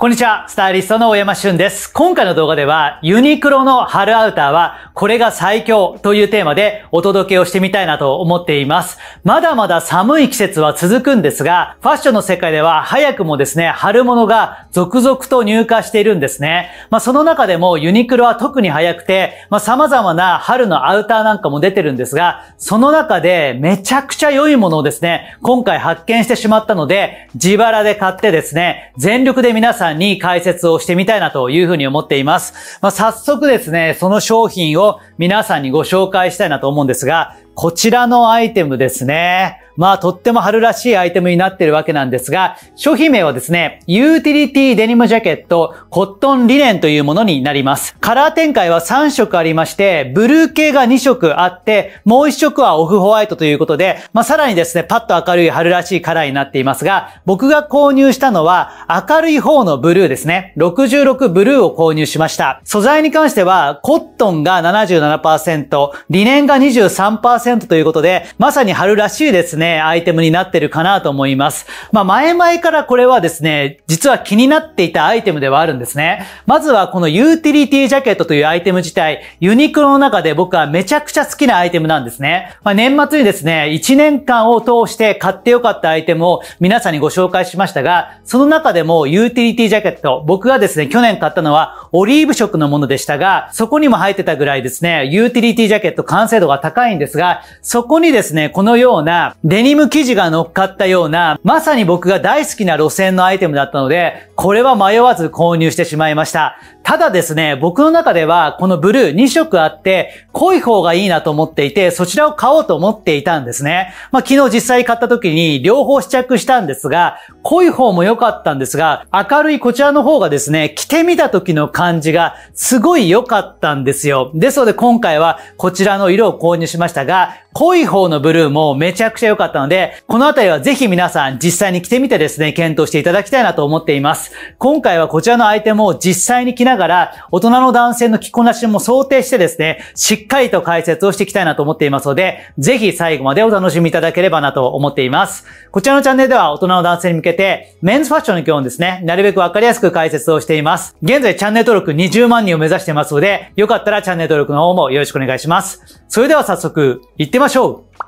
こんにちは、スタイリストの大山俊です。今回の動画では、ユニクロの春アウターは、これが最強というテーマでお届けをしてみたいなと思っています。まだまだ寒い季節は続くんですが、ファッションの世界では早くもですね、春物が続々と入荷しているんですね。まあその中でもユニクロは特に早くて、まあ様々な春のアウターなんかも出てるんですが、その中でめちゃくちゃ良いものをですね、今回発見してしまったので、自腹で買ってですね、全力で皆さんさんに解説をしてみたいなというふうに思っています。まあ、早速ですね、その商品を皆さんにご紹介したいなと思うんですが、こちらのアイテムですね。まあとっても春らしいアイテムになっているわけなんですが、商品名はですね、ユーティリティデニムジャケットコットンリネンというものになります。カラー展開は3色ありまして、ブルー系が2色あって、もう1色はオフホワイトということで、まあさらにですね、パッと明るい春らしいカラーになっていますが、僕が購入したのは明るい方のブルーですね。66ブルーを購入しました。素材に関しては、コットンが77%、リネンが23%ということで、まさに春らしいですね。ね、アイテムになってるかなと思います。まあ、前々からこれはですね、実は気になっていたアイテムではあるんですね。まずはこのユーティリティジャケットというアイテム自体、ユニクロの中で僕はめちゃくちゃ好きなアイテムなんですね。まあ、年末にですね、1年間を通して買ってよかったアイテムを皆さんにご紹介しましたが、その中でもユーティリティジャケット、僕がですね、去年買ったのはオリーブ色のものでしたが、そこにも入ってたぐらいですね、ユーティリティジャケット完成度が高いんですが、そこにですね、このようなデニム生地が乗っかったような、まさに僕が大好きな路線のアイテムだったので、これは迷わず購入してしまいました。ただですね、僕の中ではこのブルー2色あって、濃い方がいいなと思っていて、そちらを買おうと思っていたんですね。まあ、昨日実際買った時に両方試着したんですが、濃い方も良かったんですが、明るいこちらの方がですね、着てみた時の感じがすごい良かったんですよ。ですので今回はこちらの色を購入しましたが、濃い方のブルーもめちゃくちゃ良かったったので、このあたりはぜひ皆さん実際に着てみてですね、検討していただきたいなと思っています。今回はこちらのアイテムを実際に着ながら、大人の男性の着こなしも想定してですね、しっかりと解説をしていきたいなと思っていますので、ぜひ最後までお楽しみいただければなと思っています。こちらのチャンネルでは大人の男性に向けて、メンズファッションの基本ですね、なるべくわかりやすく解説をしています。現在チャンネル登録20万人を目指してますので、よかったらチャンネル登録の方もよろしくお願いします。それでは早速、行ってみましょう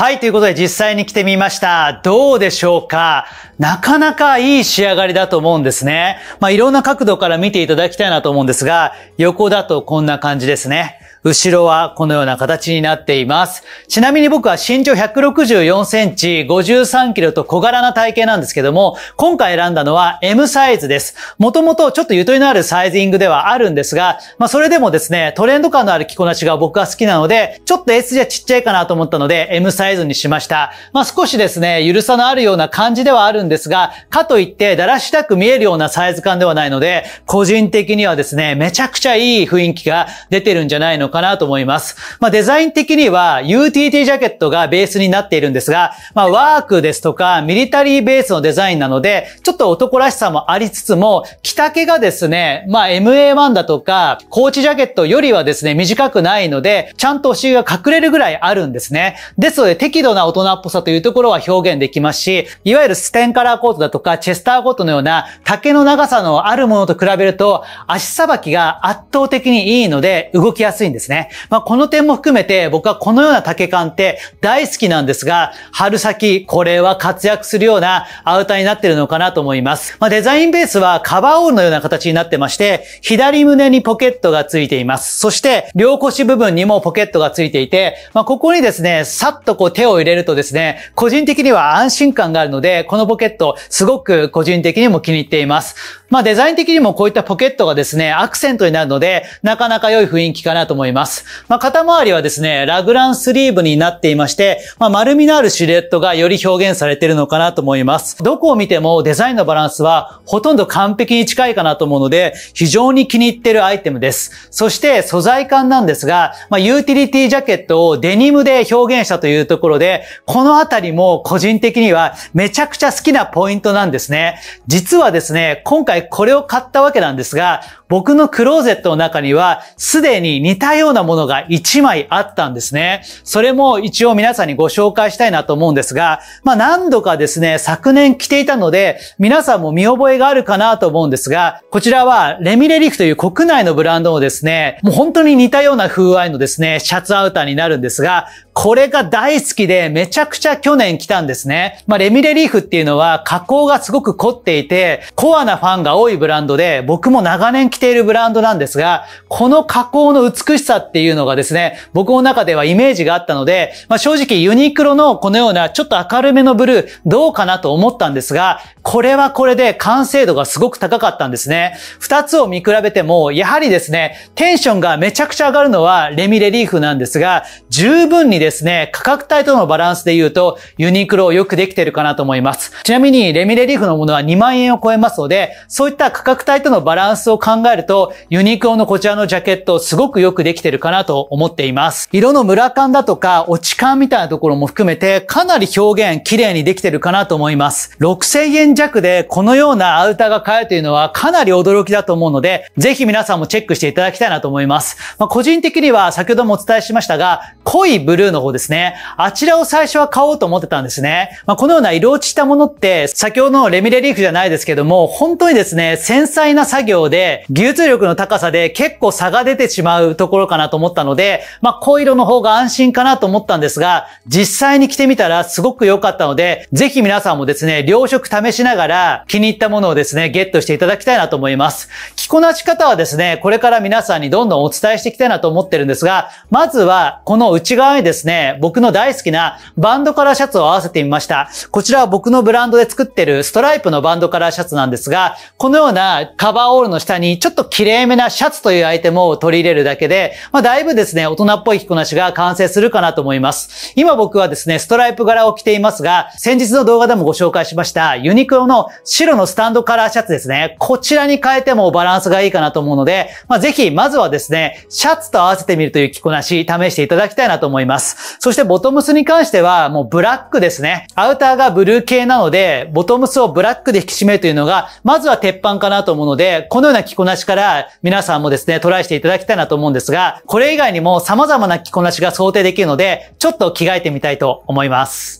はい、ということで実際に来てみました。どうでしょうかなかなかいい仕上がりだと思うんですね。まあ、いろんな角度から見ていただきたいなと思うんですが、横だとこんな感じですね。後ろはこのような形になっています。ちなみに僕は身長164センチ、53キロと小柄な体型なんですけども、今回選んだのは M サイズです。もともとちょっとゆとりのあるサイズングではあるんですが、まあそれでもですね、トレンド感のある着こなしが僕は好きなので、ちょっと S じゃちっちゃいかなと思ったので M サイズにしました。まあ少しですね、ゆるさのあるような感じではあるんですが、かといってだらしたく見えるようなサイズ感ではないので、個人的にはですね、めちゃくちゃいい雰囲気が出てるんじゃないのかかなと思います。まあ、デザイン的には UTT ジャケットがベースになっているんですが、まあ、ワークですとかミリタリーベースのデザインなので、ちょっと男らしさもありつつも、着丈がですね、まあ、MA1 だとか、コーチジャケットよりはですね、短くないので、ちゃんとお尻が隠れるぐらいあるんですね。ですので、適度な大人っぽさというところは表現できますし、いわゆるステンカラーコートだとか、チェスターコートのような丈の長さのあるものと比べると、足さばきが圧倒的にいいので、動きやすいんです。ですね。まあ、この点も含めて僕はこのような竹缶って大好きなんですが、春先これは活躍するようなアウターになってるのかなと思います。まあ、デザインベースはカバーオールのような形になってまして、左胸にポケットがついています。そして、両腰部分にもポケットがついていて、まあ、ここにですね、さっとこう手を入れるとですね、個人的には安心感があるので、このポケットすごく個人的にも気に入っています。まあデザイン的にもこういったポケットがですね、アクセントになるので、なかなか良い雰囲気かなと思います。まあ肩周りはですね、ラグランスリーブになっていまして、まあ丸みのあるシルエットがより表現されているのかなと思います。どこを見てもデザインのバランスはほとんど完璧に近いかなと思うので、非常に気に入ってるアイテムです。そして素材感なんですが、まあユーティリティジャケットをデニムで表現したというところで、このあたりも個人的にはめちゃくちゃ好きなポイントなんですね。実はですね、今回これを買ったわけなんですが、僕のクローゼットの中にはすでに似たようなものが1枚あったんですね。それも一応皆さんにご紹介したいなと思うんですが、まあ何度かですね、昨年着ていたので、皆さんも見覚えがあるかなと思うんですが、こちらはレミレリフという国内のブランドのですね、もう本当に似たような風合いのですね、シャツアウターになるんですが、これが大好きでめちゃくちゃ去年来たんですね。まあ、レミレリーフっていうのは加工がすごく凝っていて、コアなファンが多いブランドで、僕も長年着ているブランドなんですが、この加工の美しさっていうのがですね、僕の中ではイメージがあったので、まあ、正直ユニクロのこのようなちょっと明るめのブルー、どうかなと思ったんですが、これはこれで完成度がすごく高かったんですね。二つを見比べても、やはりですね、テンションがめちゃくちゃ上がるのはレミレリーフなんですが、十分にですね、価格帯とのバランスで言うと、ユニクロをよくできてるかなと思います。ちなみに、レミレリーフのものは2万円を超えますので、そういった価格帯とのバランスを考えると、ユニクロのこちらのジャケット、すごくよくできてるかなと思っています。色のムラ感だとか、落ち感みたいなところも含めて、かなり表現、綺麗にできてるかなと思います。6000円弱で、このようなアウターが買えるというのは、かなり驚きだと思うので、ぜひ皆さんもチェックしていただきたいなと思います。まあ、個人的には、先ほどもお伝えしましたが、濃いブル2の方ですね。あちらを最初は買おうと思ってたんですね。まあ、このような色落ちしたものって、先ほどのレミレリーフじゃないですけども、本当にですね、繊細な作業で、技術力の高さで結構差が出てしまうところかなと思ったので、まあ、濃色の方が安心かなと思ったんですが、実際に着てみたらすごく良かったので、ぜひ皆さんもですね、両色試しながら気に入ったものをですね、ゲットしていただきたいなと思います。着こなし方はですね、これから皆さんにどんどんお伝えしていきたいなと思ってるんですが、まずは、この内側にですねですね、僕の大好きなバンドカラーシャツを合わせてみました。こちらは僕のブランドで作ってるストライプのバンドカラーシャツなんですが、このようなカバーオールの下にちょっと綺麗めなシャツというアイテムを取り入れるだけで、まあ、だいぶですね、大人っぽい着こなしが完成するかなと思います。今僕はですね、ストライプ柄を着ていますが、先日の動画でもご紹介しました、ユニクロの白のスタンドカラーシャツですね。こちらに変えてもバランスがいいかなと思うので、まあ、ぜひ、まずはですね、シャツと合わせてみるという着こなし、試していただきたいなと思います。。そしてボトムスに関しては、もうブラックですね。アウターがブルー系なので、ボトムスをブラックで引き締めるというのが、まずは鉄板かなと思うので、このような着こなしから皆さんもですね、トライしていただきたいなと思うんですが、これ以外にも様々な着こなしが想定できるので、ちょっと着替えてみたいと思います。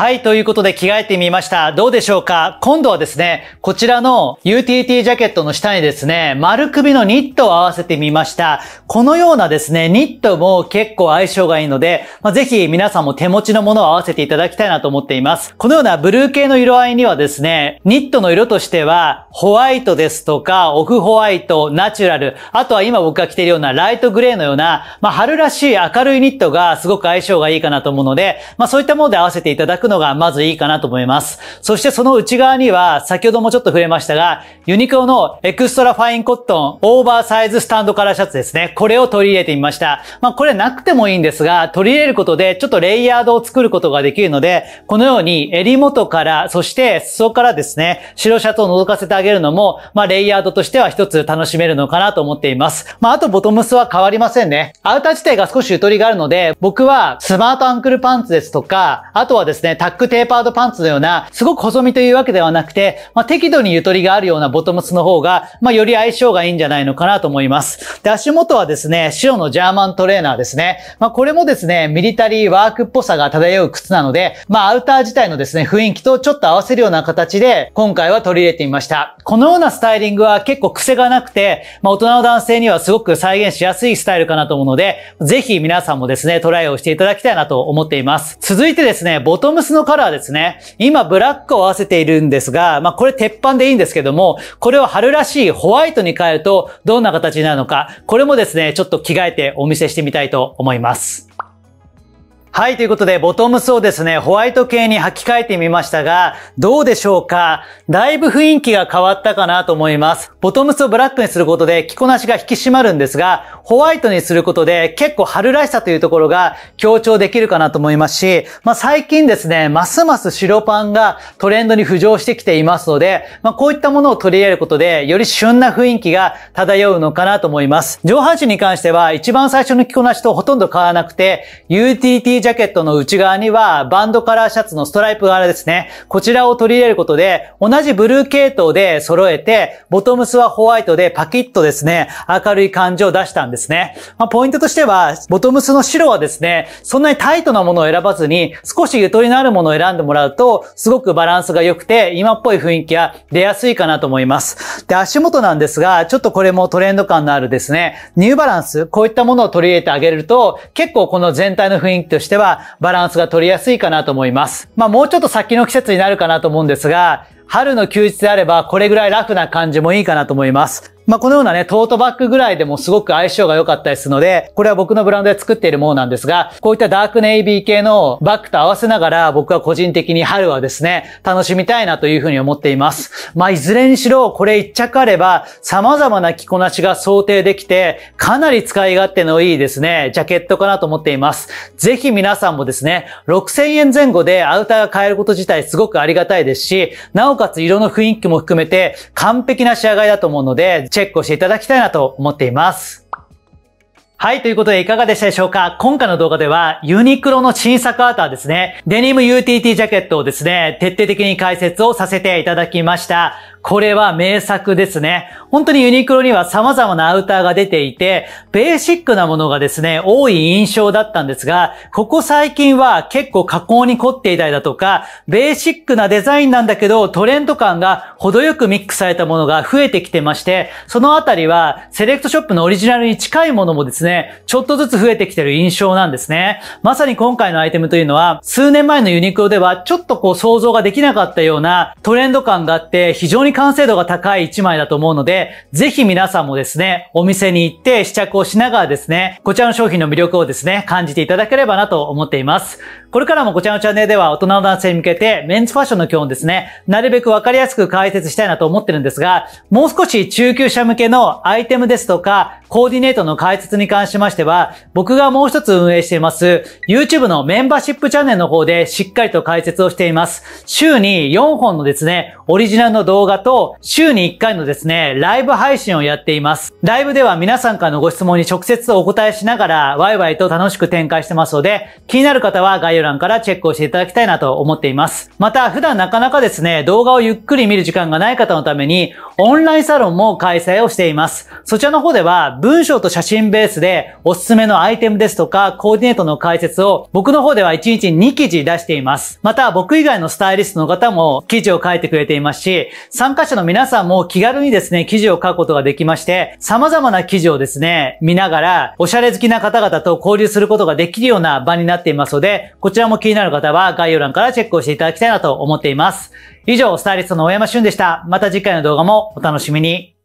はい、ということで着替えてみました。どうでしょうか今度はですね、こちらの UTT ジャケットの下にですね、丸首のニットを合わせてみました。このようなですね、ニットも結構相性がいいので、まあ、ぜひ皆さんも手持ちのものを合わせていただきたいなと思っています。このようなブルー系の色合いにはですね、ニットの色としては、ホワイトですとか、オフホワイト、ナチュラル、あとは今僕が着ているようなライトグレーのような、まあ、春らしい明るいニットがすごく相性がいいかなと思うので、まあ、そういったもので合わせていただくのがまずいいかなと思います。そしてその内側には、先ほどもちょっと触れましたが、ユニクロのエクストラファインコットンオーバーサイズスタンドカラーシャツですね。これを取り入れてみました。まあこれなくてもいいんですが、取り入れることでちょっとレイヤードを作ることができるので、このように襟元から、そして裾からですね、白シャツを覗かせてあげるのも、まあレイヤードとしては一つ楽しめるのかなと思っています。まああとボトムスは変わりませんね。アウター自体が少しゆとりがあるので、僕はスマートアンクルパンツですとか、あとはですね、ね、タックテーパードパンツのような、すごく細身というわけではなくて、まあ、適度にゆとりがあるようなボトムスの方が、まあ、より相性がいいんじゃないのかなと思います。で、足元はですね、白のジャーマントレーナーですね。まあ、これもですね、ミリタリーワークっぽさが漂う靴なので、まあ、アウター自体のですね、雰囲気とちょっと合わせるような形で、今回は取り入れてみました。このようなスタイリングは結構癖がなくて、まあ、大人の男性にはすごく再現しやすいスタイルかなと思うので、ぜひ皆さんもですね、トライをしていただきたいなと思っています。続いてですね、ボトムムスのカラーですね。今ブラックを合わせているんですが、まあこれ鉄板でいいんですけども、これを春らしいホワイトに変えるとどんな形になるのか、これもですね、ちょっと着替えてお見せしてみたいと思います。はい、ということで、ボトムスをですね、ホワイト系に履き替えてみましたが、どうでしょうかだいぶ雰囲気が変わったかなと思います。ボトムスをブラックにすることで着こなしが引き締まるんですが、ホワイトにすることで結構春らしさというところが強調できるかなと思いますし、まあ最近ですね、ますます白パンがトレンドに浮上してきていますので、まあこういったものを取り入れることで、より旬な雰囲気が漂うのかなと思います。上半身に関しては、一番最初の着こなしとほとんど変わらなくて、UTT ージャケットの内側にはバンドカラーシャツのストライプ柄ですね。こちらを取り入れることで、同じブルー系統で揃えて、ボトムスはホワイトでパキッとですね、明るい感じを出したんですね。まあ、ポイントとしては、ボトムスの白はですね、そんなにタイトなものを選ばずに、少しゆとりのあるものを選んでもらうと、すごくバランスが良くて、今っぽい雰囲気が出やすいかなと思います。で、足元なんですが、ちょっとこれもトレンド感のあるですね、ニューバランス、こういったものを取り入れてあげると、結構この全体の雰囲気としては、バランスが取りやすいかなと思います。まあ、もうちょっと先の季節になるかなと思うんですが、春の休日であればこれぐらいラフな感じもいいかなと思います。まあ、このようなね、トートバッグぐらいでもすごく相性が良かったりするので、これは僕のブランドで作っているものなんですが、こういったダークネイビー系のバッグと合わせながら、僕は個人的に春はですね、楽しみたいなというふうに思っています。まあ、いずれにしろ、これ一着あれば、様々な着こなしが想定できて、かなり使い勝手のいいですね、ジャケットかなと思っています。ぜひ皆さんもですね、6000円前後でアウターが買えること自体すごくありがたいですし、なおかつ色の雰囲気も含めて完璧な仕上がりだと思うので、チェックをしていただきたいなと思っています。はい、ということでいかがでしたでしょうか今回の動画ではユニクロの新作アーターですね、デニム UTT ジャケットをですね、徹底的に解説をさせていただきました。これは名作ですね。本当にユニクロには様々なアウターが出ていて、ベーシックなものがですね、多い印象だったんですが、ここ最近は結構加工に凝っていたりだとか、ベーシックなデザインなんだけど、トレンド感が程よくミックスされたものが増えてきてまして、そのあたりはセレクトショップのオリジナルに近いものもですね、ちょっとずつ増えてきてる印象なんですね。まさに今回のアイテムというのは、数年前のユニクロではちょっとこう想像ができなかったようなトレンド感があって、非常にに完成度が高い1枚だと思うので、ぜひ皆さんもですね、お店に行って試着をしながらですね、こちらの商品の魅力をですね、感じていただければなと思っています。これからもこちらのチャンネルでは大人の男性に向けて、メンズファッションの基本ですね、なるべくわかりやすく解説したいなと思ってるんですが、もう少し中級者向けのアイテムですとか、コーディネートの解説に関しましては、僕がもう一つ運営しています、YouTube のメンバーシップチャンネルの方でしっかりと解説をしています。週に4本のですね、オリジナルの動画と、週に1回のですね、ライブ配信をやっています。ライブでは皆さんからのご質問に直接お答えしながら、ワイワイと楽しく展開してますので、気になる方は概要欄からチェックをしていただきたいなと思っています。また、普段なかなかですね、動画をゆっくり見る時間がない方のために、オンラインサロンも開催をしています。そちらの方では、文章と写真ベースで、おすすめのアイテムですとか、コーディネートの解説を、僕の方では1日2記事出しています。また、僕以外のスタイリストの方も記事を書いてくれていますし、参加者の皆さんも気軽にですね、記事を書くことができまして、様々な記事をですね、見ながら、おしゃれ好きな方々と交流することができるような場になっていますので、こちらも気になる方は概要欄からチェックをしていただきたいなと思っています。以上、スタイリストの大山俊でした。また次回の動画もお楽しみに。